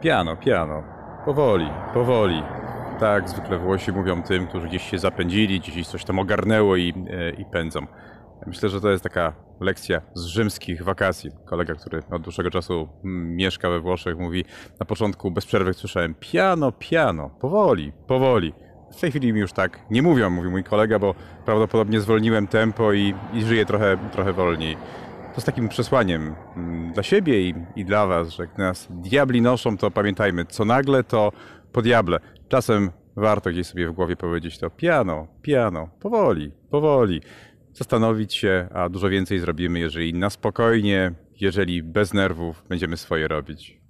Piano, piano. Powoli, powoli. Tak zwykle Włosi mówią tym, którzy gdzieś się zapędzili, gdzieś coś tam ogarnęło i, e, i pędzą. Myślę, że to jest taka lekcja z rzymskich wakacji. Kolega, który od dłuższego czasu mm, mieszka we Włoszech, mówi: Na początku bez przerwy słyszałem piano, piano, powoli, powoli. W tej chwili mi już tak nie mówią, mówi mój kolega, bo prawdopodobnie zwolniłem tempo i, i żyję trochę, trochę wolniej. To z takim przesłaniem mm, dla siebie i, i dla Was, że gdy nas diabli noszą, to pamiętajmy, co nagle to po diable. Czasem warto gdzieś sobie w głowie powiedzieć to piano, piano, powoli, powoli. Zastanowić się, a dużo więcej zrobimy, jeżeli na spokojnie, jeżeli bez nerwów będziemy swoje robić.